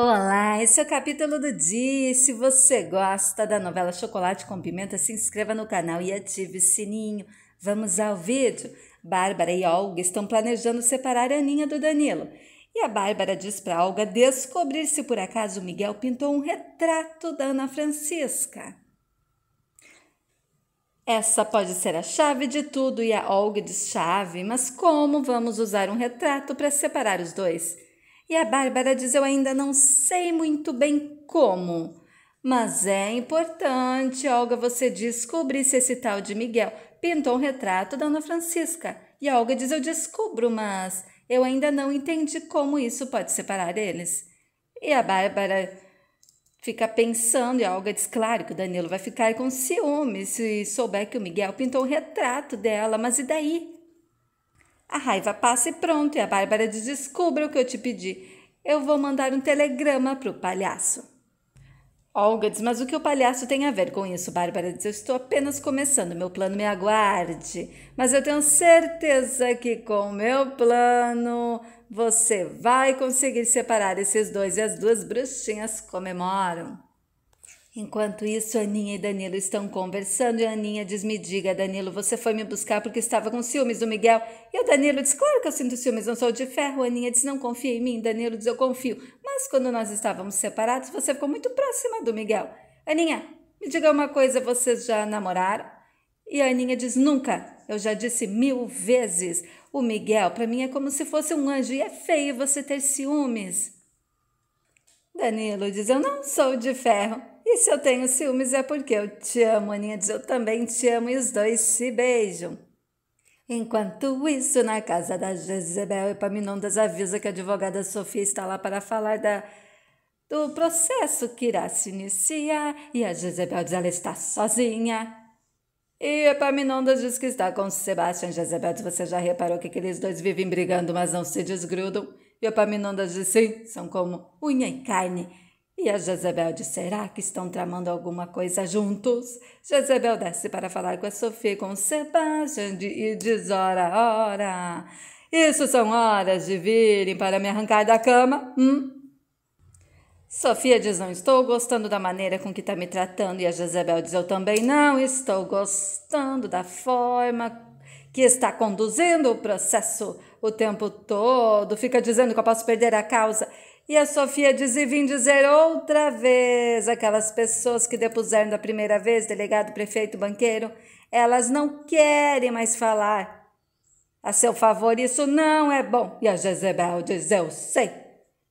Olá, esse é o capítulo do dia. Se você gosta da novela Chocolate com Pimenta, se inscreva no canal e ative o sininho. Vamos ao vídeo. Bárbara e Olga estão planejando separar a Aninha do Danilo. E a Bárbara diz para Olga descobrir se por acaso Miguel pintou um retrato da Ana Francisca. Essa pode ser a chave de tudo e a Olga diz chave, mas como vamos usar um retrato para separar os dois? E a Bárbara diz: Eu ainda não sei muito bem como. Mas é importante, Olga, você descobrir se esse tal de Miguel pintou um retrato da Ana Francisca. E Olga diz: Eu descubro, mas eu ainda não entendi como isso pode separar eles. E a Bárbara fica pensando, e a Olga diz: Claro que o Danilo vai ficar com ciúme se souber que o Miguel pintou um retrato dela, mas e daí? A raiva passa e pronto, e a Bárbara diz: descubra o que eu te pedi. Eu vou mandar um telegrama para o palhaço. Olga diz: Mas o que o palhaço tem a ver com isso? Bárbara diz: Eu estou apenas começando, meu plano me aguarde. Mas eu tenho certeza que com o meu plano você vai conseguir separar esses dois e as duas bruxinhas comemoram. Enquanto isso, Aninha e Danilo estão conversando e a Aninha diz: Me diga, Danilo, você foi me buscar porque estava com ciúmes do Miguel. E o Danilo diz: Claro que eu sinto ciúmes, não sou de ferro. A Aninha diz: Não confia em mim. Danilo diz: Eu confio. Mas quando nós estávamos separados, você ficou muito próxima do Miguel. Aninha, me diga uma coisa: vocês já namoraram? E a Aninha diz: Nunca. Eu já disse mil vezes. O Miguel, para mim, é como se fosse um anjo e é feio você ter ciúmes. Danilo diz: Eu não sou de ferro. E se eu tenho ciúmes é porque eu te amo, Aninha diz, eu também te amo e os dois se beijam. Enquanto isso, na casa da Jezebel, Epaminondas avisa que a advogada Sofia está lá para falar da, do processo que irá se iniciar e a Jezebel diz ela está sozinha. E Epaminondas diz que está com Sebastião. Jezebel diz, você já reparou que aqueles dois vivem brigando, mas não se desgrudam? E Epaminondas diz, sim, são como unha e carne. E a Jezebel diz Será que estão tramando alguma coisa juntos? Jezebel desce para falar com a Sofia, com Sebastian e diz: Ora, ora, isso são horas de virem para me arrancar da cama? Hum? Sofia diz: Não estou gostando da maneira com que está me tratando. E a Jezebel diz: Eu também não estou gostando da forma que está conduzindo o processo o tempo todo. Fica dizendo que eu posso perder a causa. E a Sofia diz: e vim dizer outra vez, aquelas pessoas que depuseram da primeira vez, delegado, prefeito, banqueiro, elas não querem mais falar a seu favor, isso não é bom. E a Jezebel diz: eu sei.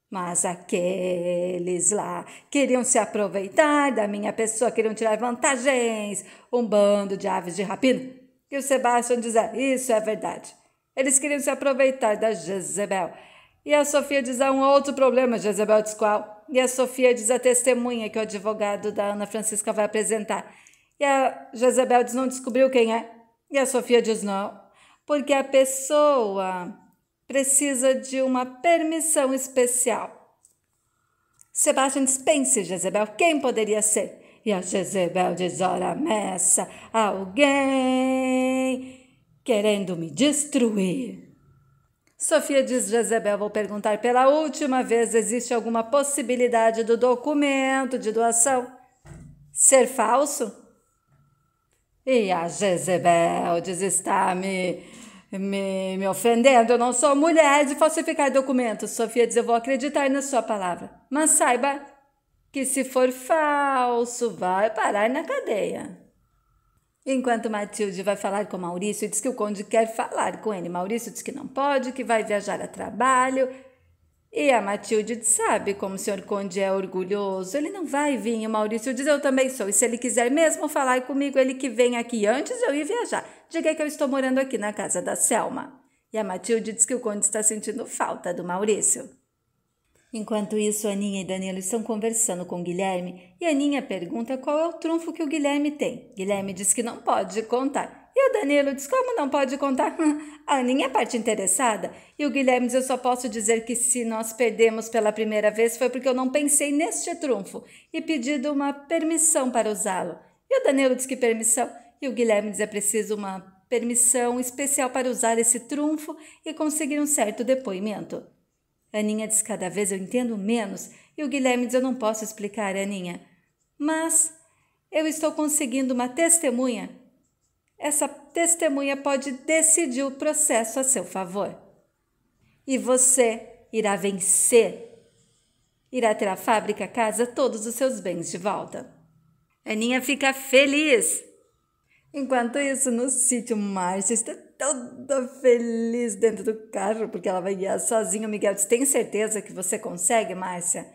Mas aqueles lá queriam se aproveitar da minha pessoa, queriam tirar vantagens, um bando de aves de rapina. E o Sebastião diz: é, isso é verdade. Eles queriam se aproveitar da Jezebel. E a Sofia diz há um outro problema, Jezebel diz qual. E a Sofia diz a testemunha que o advogado da Ana Francisca vai apresentar. E a Jezebel diz não descobriu quem é. E a Sofia diz não, porque a pessoa precisa de uma permissão especial. diz: pense, Jezebel, quem poderia ser? E a Jezebel diz: ora, messa, alguém querendo me destruir. Sofia diz: Jezebel, vou perguntar pela última vez: existe alguma possibilidade do documento de doação ser falso? E a Jezebel diz: está me, me, me ofendendo, eu não sou mulher de falsificar documentos. Sofia diz: eu vou acreditar na sua palavra, mas saiba que se for falso, vai parar na cadeia. Enquanto Matilde vai falar com Maurício, diz que o conde quer falar com ele. Maurício diz que não pode, que vai viajar a trabalho. E a Matilde diz, sabe como o senhor conde é orgulhoso, ele não vai vir. o Maurício diz, eu também sou. E se ele quiser mesmo falar comigo, ele que vem aqui antes de eu ir viajar. Diga que eu estou morando aqui na casa da Selma. E a Matilde diz que o conde está sentindo falta do Maurício. Enquanto isso, Aninha e Danilo estão conversando com Guilherme e Aninha pergunta qual é o trunfo que o Guilherme tem. Guilherme diz que não pode contar. E o Danilo diz: Como não pode contar? A Aninha é parte interessada. E o Guilherme diz: Eu só posso dizer que se nós perdemos pela primeira vez foi porque eu não pensei neste trunfo e pedido uma permissão para usá-lo. E o Danilo diz que permissão. E o Guilherme diz: É preciso uma permissão especial para usar esse trunfo e conseguir um certo depoimento. Aninha diz: Cada vez eu entendo menos. E o Guilherme diz: Eu não posso explicar, Aninha. Mas eu estou conseguindo uma testemunha. Essa testemunha pode decidir o processo a seu favor. E você irá vencer. Irá ter a fábrica, a casa, todos os seus bens de volta. Aninha fica feliz. Enquanto isso, no sítio Márcio está toda feliz dentro do carro, porque ela vai guiar sozinha. O Miguel disse: Tem certeza que você consegue, Márcia?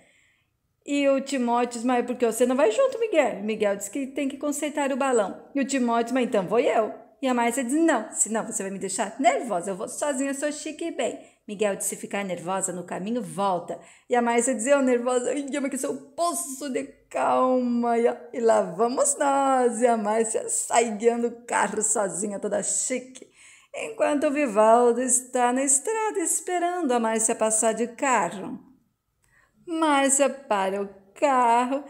E o Timóteo disse: Mas é porque você não vai junto, Miguel? O Miguel disse que tem que consertar o balão. E o Timóteo diz, Mas então vou eu. E a Márcia disse: Não, senão você vai me deixar nervosa. Eu vou sozinha, sou chique e bem. Miguel disse: Se ficar nervosa no caminho, volta. E a Márcia disse: Eu nervosa, ai, mas que sou um poço de calma. E lá vamos nós. E a Márcia sai guiando o carro sozinha, toda chique enquanto Vivaldo está na estrada esperando a Márcia passar de carro. Márcia para o carro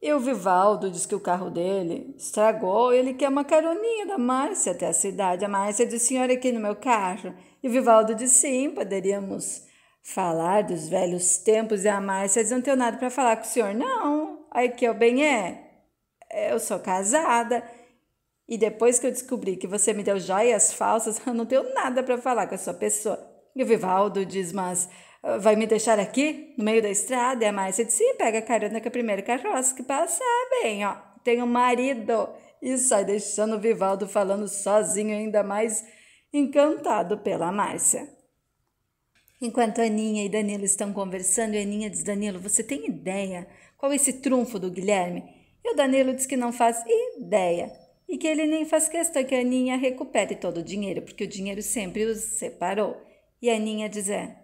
e o Vivaldo diz que o carro dele estragou e ele quer uma caroninha da Márcia até a cidade. A Márcia diz: Senhora, aqui no meu carro. E o Vivaldo diz: Sim, poderíamos falar dos velhos tempos. E a Márcia diz: Não tenho nada para falar com o senhor, não. Aí que eu bem é. Eu sou casada. E depois que eu descobri que você me deu joias falsas, eu não tenho nada para falar com a sua pessoa. E o Vivaldo diz, mas ah, vai me deixar aqui, no meio da estrada? E a Márcia diz, sim, pega a carona com a primeira carroça que passar, bem, ó, tenho marido. E sai deixando o Vivaldo falando sozinho, ainda mais encantado pela Márcia. Enquanto Aninha e Danilo estão conversando, Aninha diz, Danilo, você tem ideia qual é esse trunfo do Guilherme? E o Danilo diz que não faz ideia e que ele nem faz questão que a Aninha recupere todo o dinheiro, porque o dinheiro sempre os separou. E a Aninha dizer: é,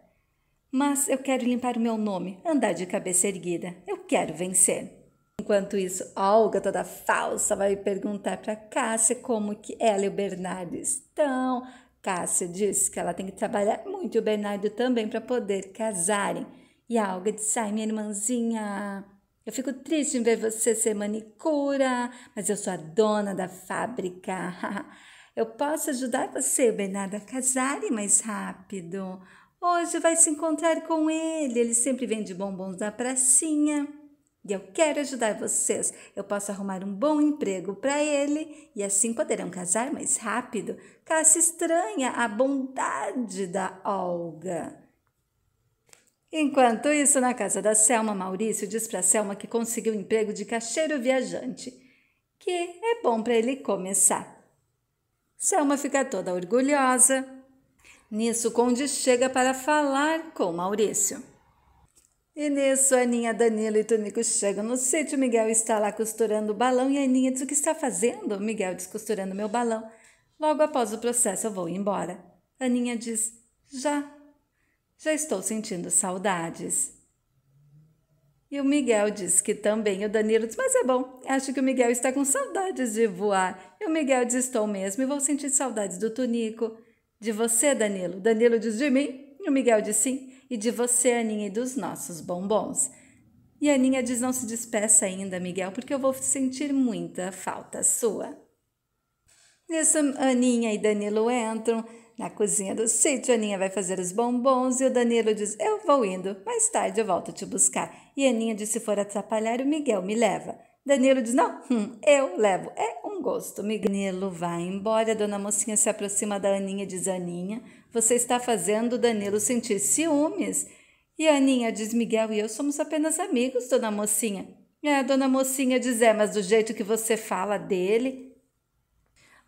Mas eu quero limpar o meu nome, andar de cabeça erguida, eu quero vencer. Enquanto isso, Olga, toda falsa, vai perguntar para Cássia como que ela e o Bernardo estão. Cássia diz que ela tem que trabalhar muito e o Bernardo também para poder casarem. E a Olga diz: Ai, minha irmãzinha, eu fico triste em ver você ser manicura, mas eu sou a dona da fábrica. Eu posso ajudar você, Bernardo, a casarem mais rápido. Hoje vai se encontrar com ele, ele sempre vende bombons na pracinha. E eu quero ajudar vocês. Eu posso arrumar um bom emprego para ele e assim poderão casar mais rápido. Cassie estranha a bondade da Olga. Enquanto isso, na casa da Selma, Maurício diz para Selma que conseguiu um emprego de caixeiro viajante, que é bom para ele começar. Selma fica toda orgulhosa. Nisso, Conde chega para falar com Maurício. E nisso, Aninha, Danilo e Tonico chegam no sítio. Miguel está lá costurando o balão e a Aninha diz: O que está fazendo? Miguel diz: Costurando meu balão. Logo após o processo, eu vou embora. Aninha diz: Já já estou sentindo saudades. E o Miguel diz que também. O Danilo diz: Mas é bom, acho que o Miguel está com saudades de voar. E o Miguel diz: Estou mesmo e vou sentir saudades do Tunico. De você, Danilo. Danilo diz: De mim. E o Miguel diz: Sim. E de você, Aninha, e dos nossos bombons. E a Aninha diz: Não se despeça ainda, Miguel, porque eu vou sentir muita falta sua. Nisso, Aninha e Danilo entram. Na cozinha do sítio, a Aninha vai fazer os bombons e o Danilo diz: Eu vou indo, mais tarde eu volto te buscar. E a Aninha diz: Se for atrapalhar, o Miguel me leva. Danilo diz: Não, hum, eu levo. É um gosto. Miguel. Danilo vai embora. A dona Mocinha se aproxima da Aninha e diz: Aninha, você está fazendo o Danilo sentir ciúmes. E a Aninha diz: Miguel e eu somos apenas amigos, dona Mocinha. É, dona Mocinha diz: É, mas do jeito que você fala dele.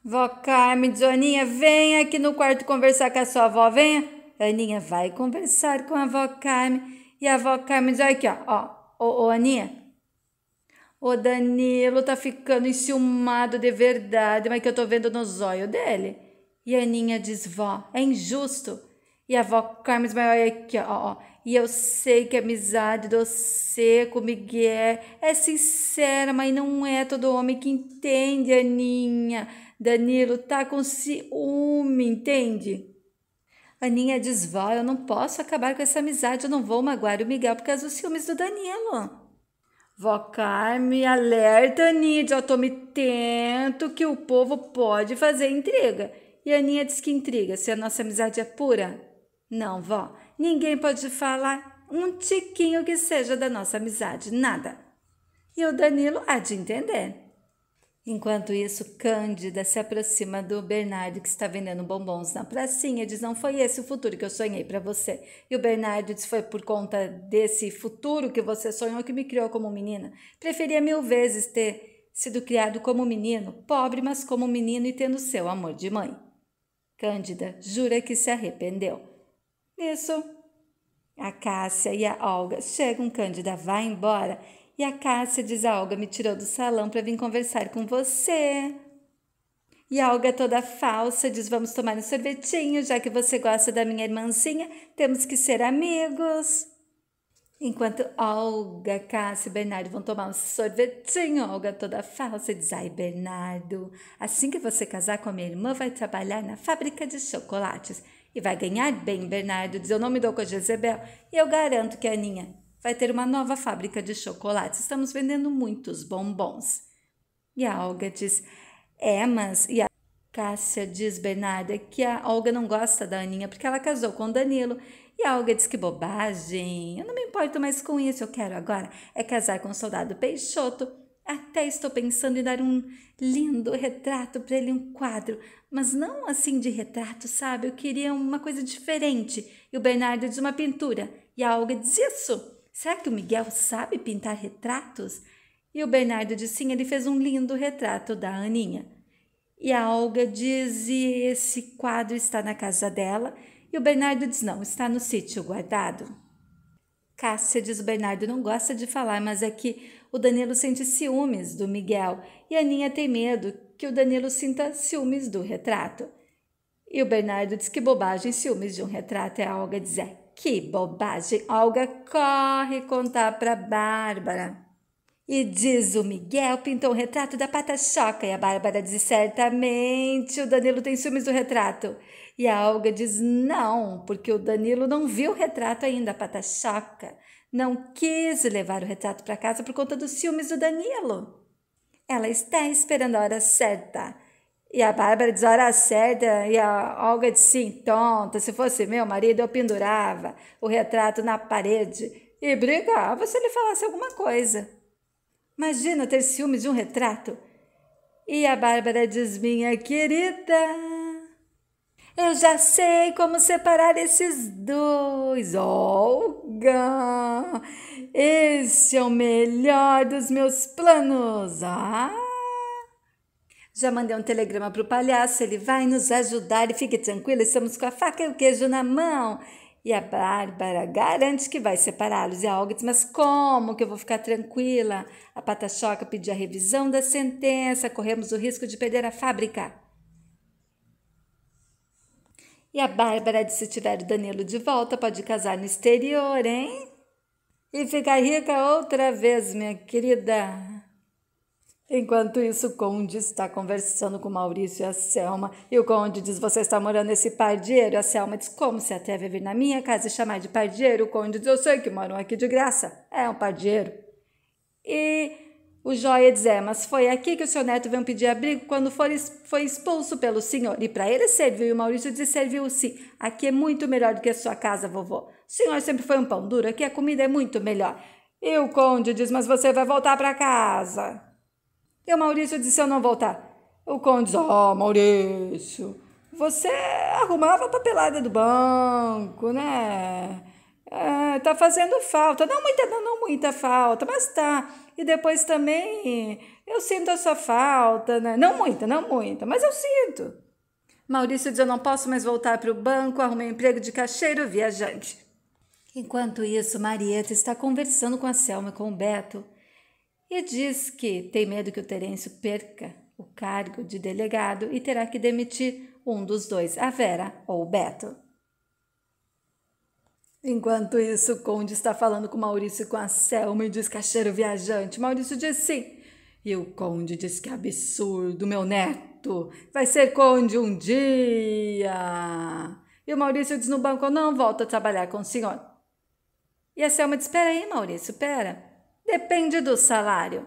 Vó Carmen, Aninha, vem aqui no quarto conversar com a sua avó, venha. Aninha vai conversar com a vó Carmen. E a vó Carmen diz, olha aqui, ó, ó, ô, ô Aninha. O Danilo tá ficando enciumado de verdade, mas que eu tô vendo nos olhos dele. E a Aninha diz, vó, é injusto. E a vó Carmen diz, olha aqui, ó, ó. E eu sei que a amizade do você com Miguel é sincera, mas não é todo homem que entende, Aninha. Danilo tá com ciúme, entende? Aninha diz: Vó, eu não posso acabar com essa amizade, eu não vou magoar o Miguel por causa dos ciúmes do Danilo. Vó Carme alerta Aninha de tento que o povo pode fazer intriga. E Aninha diz que intriga, se a nossa amizade é pura. Não, vó, ninguém pode falar um tiquinho que seja da nossa amizade, nada. E o Danilo há de entender. Enquanto isso, Cândida se aproxima do Bernardo que está vendendo bombons na pracinha, diz: Não foi esse o futuro que eu sonhei para você. E o Bernardo diz: Foi por conta desse futuro que você sonhou que me criou como menina. Preferia mil vezes ter sido criado como menino, pobre, mas como menino e tendo seu amor de mãe. Cândida jura que se arrependeu. Nisso, a Cássia e a Olga chegam, Cândida vai embora e a Cássia diz: a ah, Olga me tirou do salão para vir conversar com você. E a Olga, toda falsa, diz: vamos tomar um sorvetinho, já que você gosta da minha irmãzinha, temos que ser amigos. Enquanto Olga, Cássia e Bernardo vão tomar um sorvetinho, Olga, toda falsa, diz: ai, Bernardo, assim que você casar com a minha irmã, vai trabalhar na fábrica de chocolates. E vai ganhar bem, Bernardo, diz: eu não me dou com a Jezebel e eu garanto que a Aninha vai ter uma nova fábrica de chocolates. Estamos vendendo muitos bombons. E a Olga diz: É, mas. E a Cássia diz, Bernarda, que a Olga não gosta da Aninha porque ela casou com o Danilo. E a Olga diz que bobagem, eu não me importo mais com isso, eu quero agora é casar com o soldado Peixoto. Até estou pensando em dar um lindo retrato para ele, um quadro, mas não assim de retrato, sabe? Eu queria uma coisa diferente. E o Bernardo diz uma pintura. E a Olga diz isso. Será que o Miguel sabe pintar retratos? E o Bernardo disse sim, ele fez um lindo retrato da Aninha. E a Olga diz: e esse quadro está na casa dela? E o Bernardo diz: não, está no sítio guardado. Cássia diz: o Bernardo não gosta de falar, mas é que o Danilo sente ciúmes do Miguel e a Aninha tem medo que o Danilo sinta ciúmes do retrato. E o Bernardo diz: que bobagem, ciúmes de um retrato é a Olga dizer. É, que bobagem! Olga corre contar para Bárbara. E diz o Miguel pintou o retrato da pata choca e a Bárbara diz certamente o Danilo tem ciúmes do retrato. E a Olga diz não, porque o Danilo não viu o retrato ainda, a pata choca. Não quis levar o retrato para casa por conta dos ciúmes do Danilo. Ela está esperando a hora certa. E a Bárbara diz hora certa e a Olga diz sim, tonta, se fosse meu marido eu pendurava o retrato na parede e brigava se ele falasse alguma coisa. Imagina ter ciúme de um retrato. E a Bárbara diz, minha querida, eu já sei como separar esses dois. Olga, esse é o melhor dos meus planos. Ah! Já mandei um telegrama para o palhaço, ele vai nos ajudar e fique tranquila, estamos com a faca e o queijo na mão. E a Bárbara garante que vai separá-los. E a Olga diz: Mas como que eu vou ficar tranquila? A Patachoca pediu a revisão da sentença, corremos o risco de perder a fábrica. E a Bárbara disse: Se tiver o Danilo de volta, pode casar no exterior, hein? E ficar rica outra vez, minha querida. Enquanto isso, o Conde está conversando com Maurício e a Selma. E o Conde diz: Você está morando nesse pardieiro? A Selma diz: Como se atreve a vir na minha casa e chamar de pardieiro? O Conde diz: Eu sei que moram aqui de graça. É um pardieiro. E o joia diz: É, mas foi aqui que o seu neto veio pedir abrigo quando foi, foi expulso pelo senhor. E para ele serviu. E o Maurício diz: Serviu sim. Aqui é muito melhor do que a sua casa, vovô. O senhor sempre foi um pão duro. Aqui a comida é muito melhor. E o Conde diz: Mas você vai voltar para casa. E o Maurício disse: Eu não voltar. O Conde disse: Oh, Maurício, você arrumava a papelada do banco, né? É, tá fazendo falta. Não muita, não, não muita falta, mas tá. E depois também eu sinto a sua falta, né? Não muita, não muita, mas eu sinto. Maurício diz: Eu não posso mais voltar para o banco, arrumei emprego de caixeiro viajante. Enquanto isso, Marieta está conversando com a Selma e com o Beto e diz que tem medo que o Terêncio perca o cargo de delegado e terá que demitir um dos dois, a Vera ou o Beto. Enquanto isso, o Conde está falando com Maurício e com a Selma e diz que viajante. Maurício diz sim. E o Conde diz que absurdo, meu neto. Vai ser Conde um dia. E o Maurício diz no banco, não volto a trabalhar com o senhor. E a Selma diz, espera aí, Maurício, espera. Depende do salário.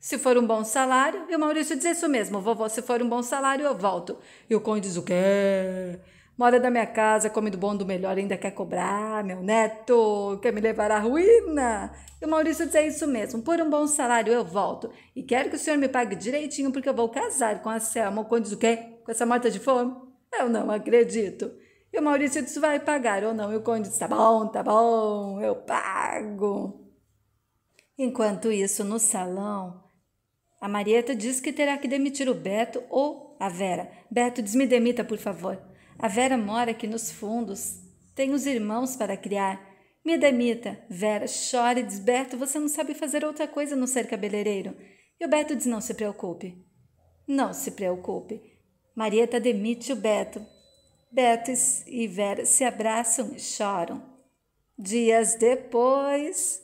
Se for um bom salário, e o Maurício diz isso mesmo, vovô, se for um bom salário, eu volto. E o Conde diz o quê? Mora da minha casa, come do bom do melhor, ainda quer cobrar, meu neto, quer me levar à ruína. E o Maurício diz é isso mesmo, por um bom salário eu volto. E quero que o senhor me pague direitinho, porque eu vou casar com a Selma. O Conde diz o quê? Com essa morta de fome? Eu não acredito. E o Maurício diz, vai pagar ou não? E o Conde diz, tá bom, tá bom, eu pago. Enquanto isso, no salão, a Marieta diz que terá que demitir o Beto ou a Vera. Beto, diz me demita, por favor. A Vera mora aqui nos fundos. Tem os irmãos para criar. Me demita. Vera chora e diz: Beto, você não sabe fazer outra coisa no ser cabeleireiro. E o Beto diz: Não se preocupe. Não se preocupe. Marieta demite o Beto. Beto e Vera se abraçam e choram. Dias depois.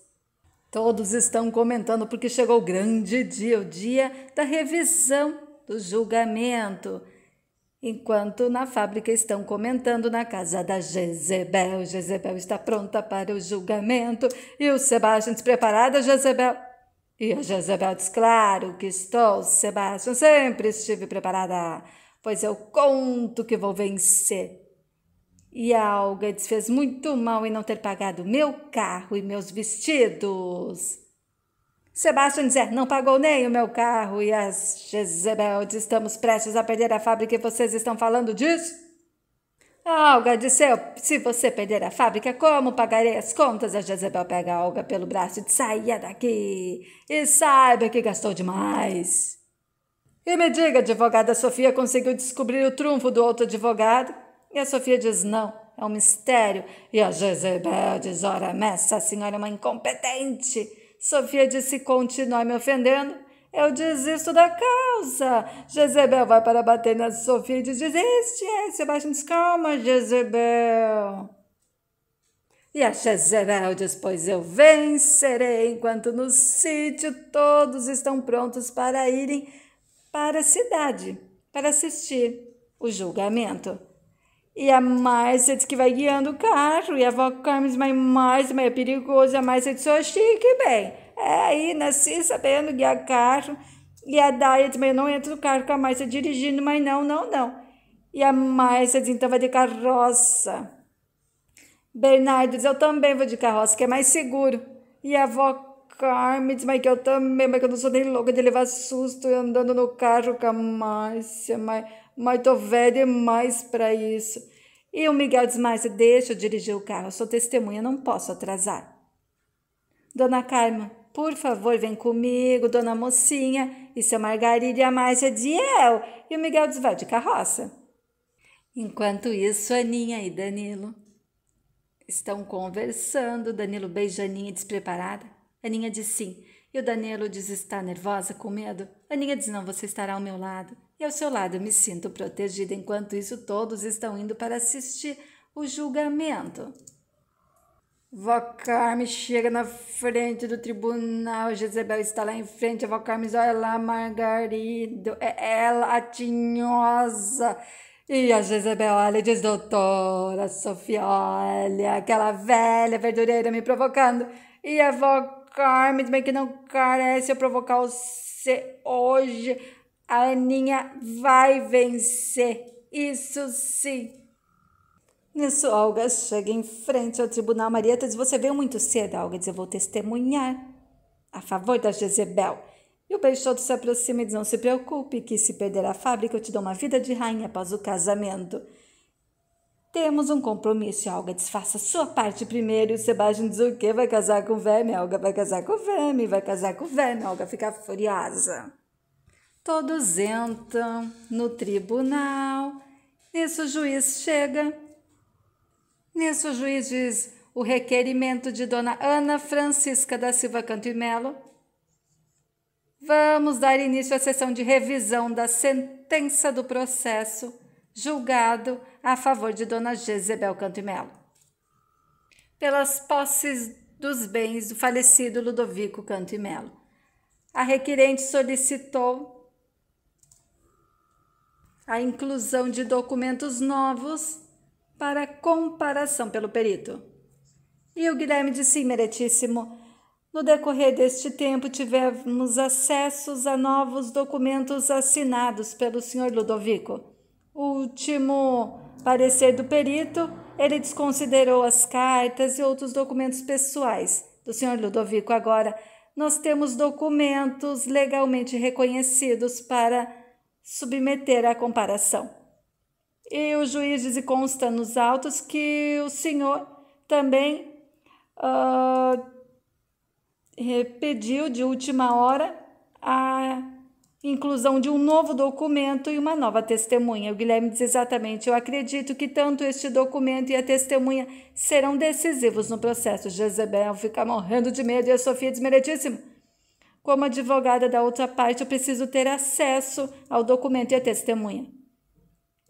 Todos estão comentando porque chegou o grande dia, o dia da revisão do julgamento. Enquanto na fábrica estão comentando na casa da Jezebel, Jezebel está pronta para o julgamento e o Sebastião preparada. Jezebel. E a Jezebel diz: Claro que estou, Sebastião, sempre estive preparada, pois eu conto que vou vencer. E a alga fez muito mal em não ter pagado meu carro e meus vestidos. Sebastian Zé não pagou nem o meu carro e as diz estamos prestes a perder a fábrica e vocês estão falando disso? A Olga disse eu, se você perder a fábrica, como pagarei as contas? A Jezebel pega a Olga pelo braço e diz, saia daqui e saiba que gastou demais. E me diga, advogada Sofia conseguiu descobrir o trunfo do outro advogado? E a Sofia diz: não, é um mistério. E a Jezebel diz: ora, essa senhora é uma incompetente. Sofia diz: se continuar me ofendendo, eu desisto da causa. Jezebel vai para bater na Sofia e diz: desiste, é, Sebastião diz: calma, Jezebel. E a Jezebel diz: Pois eu vencerei, enquanto no sítio todos estão prontos para irem para a cidade, para assistir o julgamento. E a Márcia diz que vai guiando o carro. E a vó Carmes, diz, mas Márcia, mas é perigoso. E a Márcia diz, sou chique, bem. É aí, nasci sabendo guiar carro. E a Daia diz, mas eu não entro no carro com a Márcia dirigindo, mas não, não, não. E a Márcia diz, então vai de carroça. Bernardo diz, eu também vou de carroça, que é mais seguro. E a avó Carmen, mas que eu também, mas que eu não sou nem louca de levar susto andando no carro com a Márcia, mas, mas tô velha demais para isso. E o Miguel diz, Márcia, deixa eu dirigir o carro, eu sou testemunha, não posso atrasar. Dona Carmen, por favor, vem comigo, dona mocinha, e seu é Margarida e a Márcia de eu. E o Miguel diz, vai de carroça. Enquanto isso, Aninha e Danilo estão conversando, Danilo beija Aninha despreparada. Aninha diz sim. E o Danilo diz está nervosa, com medo? Aninha diz não, você estará ao meu lado. E ao seu lado eu me sinto protegida. Enquanto isso, todos estão indo para assistir o julgamento. Vó Carme chega na frente do tribunal, Jezebel está lá em frente, a Vó Carme olha lá, Margarido, é ela, a tinhosa. E a Jezebel olha e diz, doutora Sofia, olha aquela velha verdureira me provocando. E a Vó Carmen mas que não carece eu provocar você hoje. A Aninha vai vencer. Isso sim. Nisso, Olga chega em frente ao tribunal. Marieta diz: Você veio muito cedo. Olga diz: Eu vou testemunhar a favor da Jezebel. E o Peixoto se aproxima e diz: Não se preocupe, que se perder a fábrica, eu te dou uma vida de rainha após o casamento. Temos um compromisso, Olga. Desfaça sua parte primeiro. E o Sebastião diz o quê? Vai casar com o Veme? Olga vai casar com o Veme, vai casar com o Veme. Olga fica furiosa. Todos entram no tribunal. Nisso o juiz chega. Nisso o juiz diz o requerimento de Dona Ana Francisca da Silva Canto e Melo. Vamos dar início à sessão de revisão da sentença do processo julgado a favor de Dona Jezebel Cantimelo. Pelas posses dos bens do falecido Ludovico Cantimelo. A requerente solicitou a inclusão de documentos novos para comparação pelo perito. E o Guilherme disse, meretíssimo, no decorrer deste tempo, tivemos acessos a novos documentos assinados pelo senhor Ludovico. O último Parecer do perito, ele desconsiderou as cartas e outros documentos pessoais do senhor Ludovico. Agora, nós temos documentos legalmente reconhecidos para submeter à comparação. E o juiz diz e consta nos autos que o senhor também uh, ah, pediu de última hora a inclusão de um novo documento e uma nova testemunha. O Guilherme diz exatamente: Eu acredito que tanto este documento e a testemunha serão decisivos no processo. Jezebel fica morrendo de medo e a Sofia desmeritíssimo. Como advogada da outra parte, eu preciso ter acesso ao documento e à testemunha.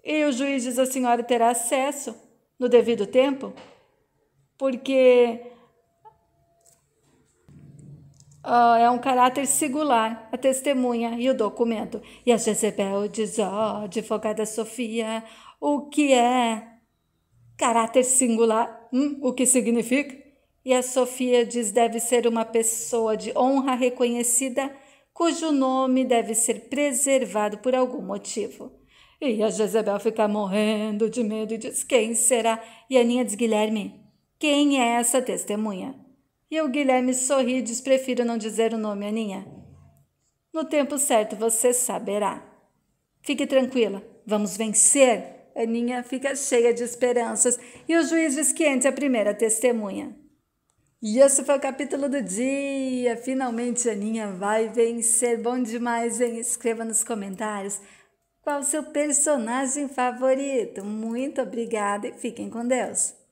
E o juiz diz: A senhora terá acesso no devido tempo? Porque ah, é um caráter singular, a testemunha e o documento. E a Jezebel diz, ó, oh, advogada Sofia, o que é caráter singular? Hum, o que significa? E a Sofia diz, deve ser uma pessoa de honra reconhecida, cujo nome deve ser preservado por algum motivo. E a Jezebel fica morrendo de medo e diz: Quem será? E a Aninha diz: Guilherme, quem é essa testemunha? E o Guilherme sorri e diz: Prefiro não dizer o nome, Aninha. No tempo certo você saberá. Fique tranquila, vamos vencer. Aninha fica cheia de esperanças e o juiz diz que entre a primeira testemunha. E esse foi o capítulo do dia. Finalmente Aninha vai vencer. Bom demais, hein? Escreva nos comentários qual o seu personagem favorito. Muito obrigada e fiquem com Deus.